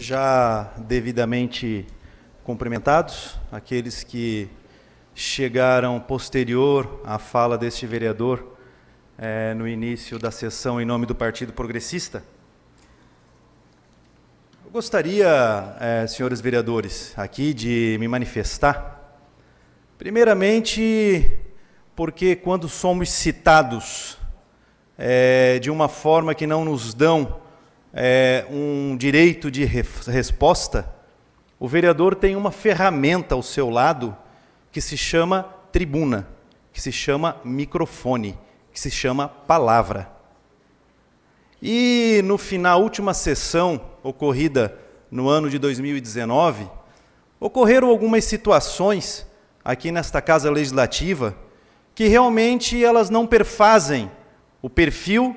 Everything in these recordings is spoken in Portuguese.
já devidamente cumprimentados aqueles que chegaram posterior à fala deste vereador é, no início da sessão em nome do Partido Progressista. Eu gostaria, é, senhores vereadores, aqui de me manifestar, primeiramente porque quando somos citados é, de uma forma que não nos dão é, um direito de resposta, o vereador tem uma ferramenta ao seu lado que se chama tribuna, que se chama microfone, que se chama palavra. E no final, última sessão ocorrida no ano de 2019, ocorreram algumas situações aqui nesta casa legislativa que realmente elas não perfazem o perfil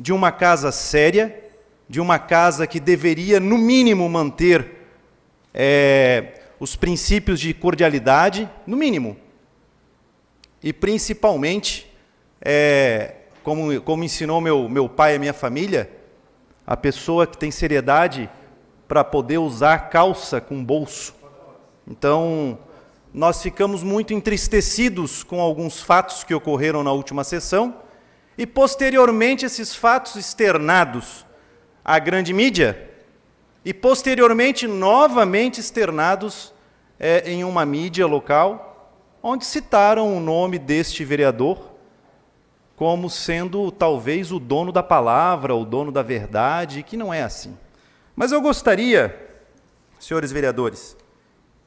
de uma casa séria de uma casa que deveria, no mínimo, manter é, os princípios de cordialidade, no mínimo. E principalmente, é, como, como ensinou meu, meu pai e minha família, a pessoa que tem seriedade para poder usar calça com bolso. Então, nós ficamos muito entristecidos com alguns fatos que ocorreram na última sessão e, posteriormente, esses fatos externados à grande mídia e, posteriormente, novamente externados é, em uma mídia local, onde citaram o nome deste vereador como sendo talvez o dono da palavra, o dono da verdade, que não é assim. Mas eu gostaria, senhores vereadores,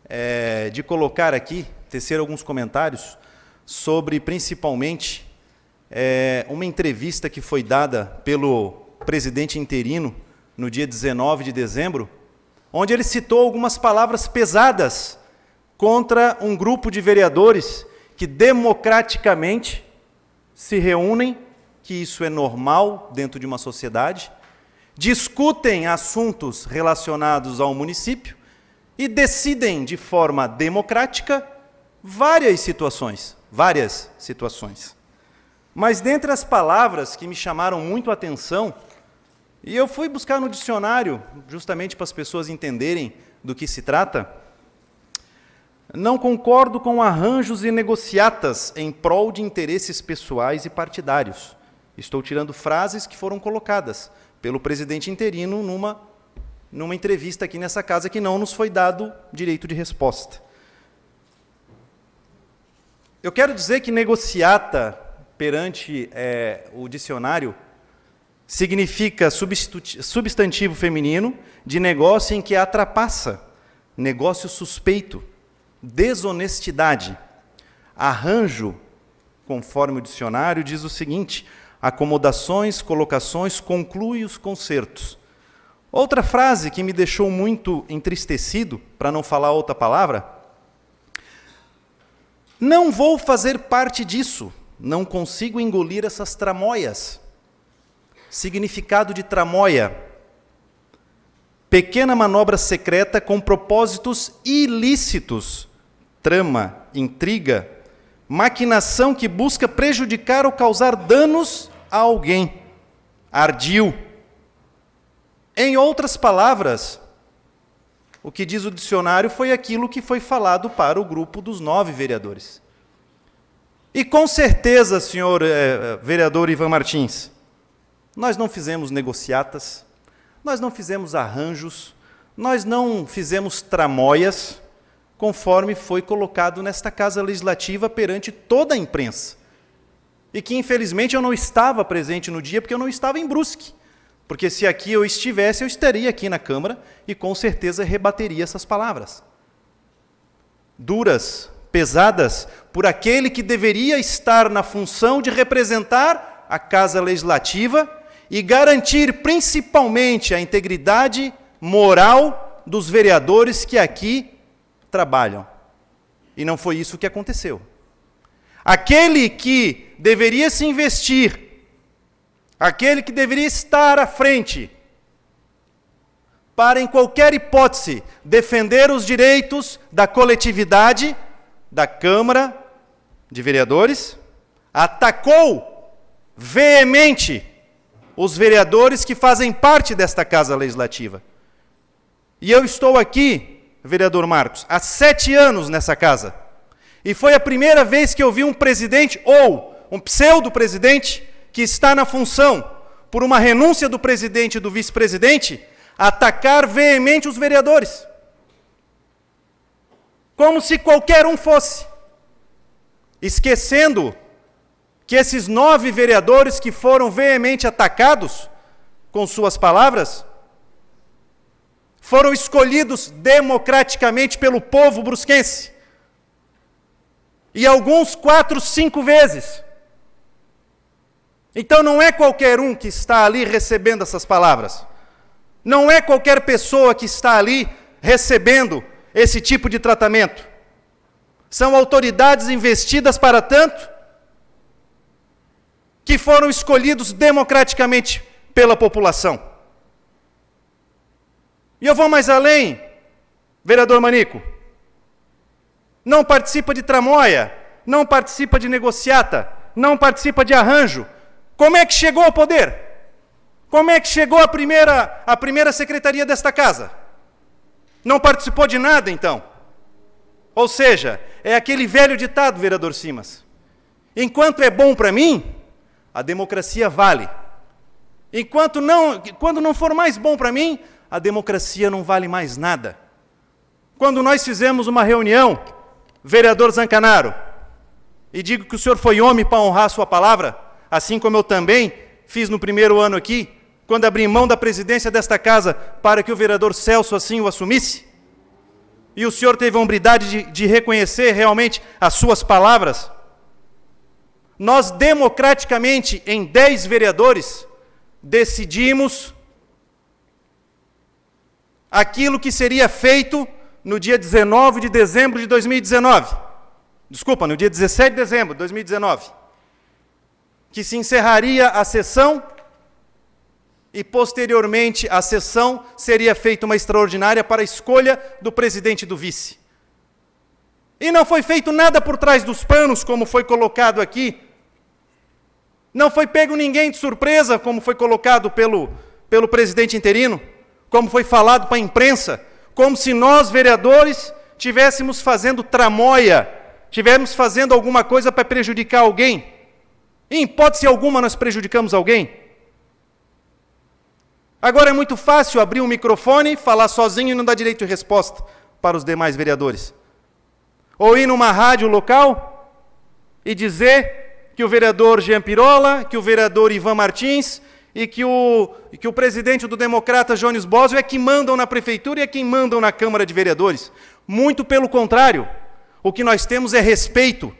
é, de colocar aqui, tecer alguns comentários sobre, principalmente, é, uma entrevista que foi dada pelo presidente interino, no dia 19 de dezembro, onde ele citou algumas palavras pesadas contra um grupo de vereadores que democraticamente se reúnem, que isso é normal dentro de uma sociedade, discutem assuntos relacionados ao município e decidem de forma democrática várias situações, várias situações. Mas dentre as palavras que me chamaram muito a atenção, e eu fui buscar no dicionário, justamente para as pessoas entenderem do que se trata, não concordo com arranjos e negociatas em prol de interesses pessoais e partidários. Estou tirando frases que foram colocadas pelo presidente interino numa, numa entrevista aqui nessa casa que não nos foi dado direito de resposta. Eu quero dizer que negociata perante é, o dicionário, significa substantivo feminino de negócio em que há trapaça, negócio suspeito, desonestidade. Arranjo, conforme o dicionário, diz o seguinte: acomodações, colocações, conclui os concertos. Outra frase que me deixou muito entristecido, para não falar outra palavra, não vou fazer parte disso. Não consigo engolir essas tramóias. Significado de tramóia: pequena manobra secreta com propósitos ilícitos, trama, intriga, maquinação que busca prejudicar ou causar danos a alguém. Ardil. Em outras palavras, o que diz o dicionário foi aquilo que foi falado para o grupo dos nove vereadores. E com certeza, senhor eh, eh, vereador Ivan Martins, nós não fizemos negociatas, nós não fizemos arranjos, nós não fizemos tramóias, conforme foi colocado nesta Casa Legislativa perante toda a imprensa. E que, infelizmente, eu não estava presente no dia, porque eu não estava em Brusque. Porque se aqui eu estivesse, eu estaria aqui na Câmara e com certeza rebateria essas palavras. Duras, pesadas por aquele que deveria estar na função de representar a Casa Legislativa e garantir principalmente a integridade moral dos vereadores que aqui trabalham. E não foi isso que aconteceu. Aquele que deveria se investir, aquele que deveria estar à frente, para, em qualquer hipótese, defender os direitos da coletividade da Câmara de Vereadores atacou veemente os vereadores que fazem parte desta Casa Legislativa. E eu estou aqui, vereador Marcos, há sete anos nessa casa. E foi a primeira vez que eu vi um presidente ou um pseudo-presidente que está na função, por uma renúncia do presidente e do vice-presidente, atacar veemente os vereadores como se qualquer um fosse, esquecendo que esses nove vereadores que foram veemente atacados com suas palavras foram escolhidos democraticamente pelo povo brusquense. E alguns quatro, cinco vezes. Então não é qualquer um que está ali recebendo essas palavras. Não é qualquer pessoa que está ali recebendo esse tipo de tratamento? São autoridades investidas para tanto que foram escolhidos democraticamente pela população. E eu vou mais além, vereador Manico. Não participa de tramóia, não participa de negociata, não participa de arranjo. Como é que chegou ao poder? Como é que chegou a primeira, a primeira secretaria desta casa? Não participou de nada, então. Ou seja, é aquele velho ditado, vereador Simas: enquanto é bom para mim, a democracia vale. Enquanto não, quando não for mais bom para mim, a democracia não vale mais nada. Quando nós fizemos uma reunião, vereador Zancanaro, e digo que o senhor foi homem para honrar a sua palavra, assim como eu também fiz no primeiro ano aqui, quando abri mão da presidência desta casa para que o vereador Celso assim o assumisse? E o senhor teve a hombridade de, de reconhecer realmente as suas palavras? Nós, democraticamente, em dez vereadores, decidimos aquilo que seria feito no dia 19 de dezembro de 2019. Desculpa, no dia 17 de dezembro de 2019. Que se encerraria a sessão e posteriormente à sessão seria feita uma extraordinária para a escolha do presidente e do vice. E não foi feito nada por trás dos panos, como foi colocado aqui. Não foi pego ninguém de surpresa, como foi colocado pelo, pelo presidente interino, como foi falado para a imprensa, como se nós, vereadores, tivéssemos fazendo tramóia, tivéssemos fazendo alguma coisa para prejudicar alguém. Em hipótese alguma, nós prejudicamos alguém. Agora é muito fácil abrir um microfone, falar sozinho e não dar direito de resposta para os demais vereadores. Ou ir numa rádio local e dizer que o vereador Jean Pirola, que o vereador Ivan Martins e que o, que o presidente do Democrata Jones Bosio é que mandam na prefeitura e é quem mandam na Câmara de Vereadores. Muito pelo contrário. O que nós temos é respeito.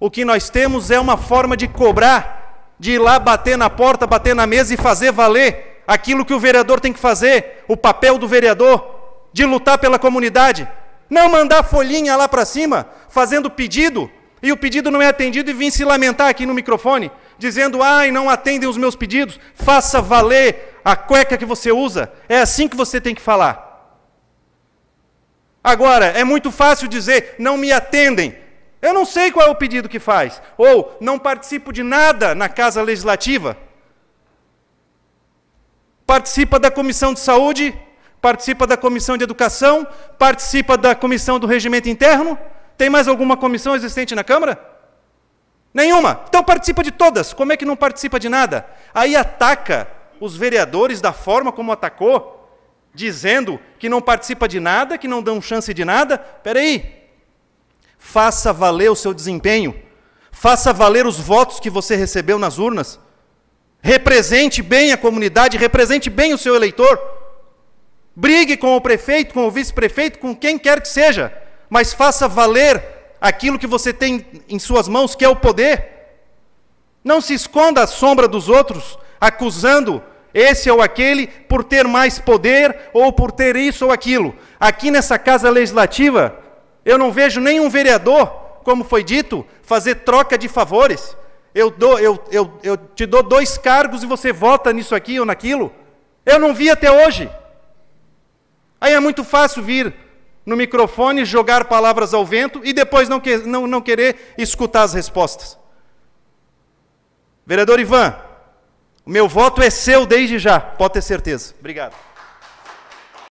O que nós temos é uma forma de cobrar, de ir lá bater na porta, bater na mesa e fazer valer aquilo que o vereador tem que fazer, o papel do vereador, de lutar pela comunidade. Não mandar folhinha lá para cima, fazendo pedido, e o pedido não é atendido e vim se lamentar aqui no microfone, dizendo: ai, não atendem os meus pedidos, faça valer a cueca que você usa. É assim que você tem que falar. Agora, é muito fácil dizer: não me atendem. Eu não sei qual é o pedido que faz. Ou não participo de nada na casa legislativa participa da comissão de saúde, participa da comissão de educação, participa da comissão do regimento interno. Tem mais alguma comissão existente na Câmara? Nenhuma. Então participa de todas. Como é que não participa de nada? Aí ataca os vereadores da forma como atacou, dizendo que não participa de nada, que não dão chance de nada. Peraí, Faça valer o seu desempenho. Faça valer os votos que você recebeu nas urnas represente bem a comunidade, represente bem o seu eleitor. Brigue com o prefeito, com o vice-prefeito, com quem quer que seja, mas faça valer aquilo que você tem em suas mãos, que é o poder. Não se esconda à sombra dos outros, acusando esse ou aquele por ter mais poder ou por ter isso ou aquilo. Aqui nessa casa legislativa, eu não vejo nenhum vereador, como foi dito, fazer troca de favores eu, dou, eu, eu, eu te dou dois cargos e você vota nisso aqui ou naquilo. Eu não vi até hoje. Aí é muito fácil vir no microfone, jogar palavras ao vento e depois não, que, não, não querer escutar as respostas. Vereador Ivan, o meu voto é seu desde já, pode ter certeza. Obrigado.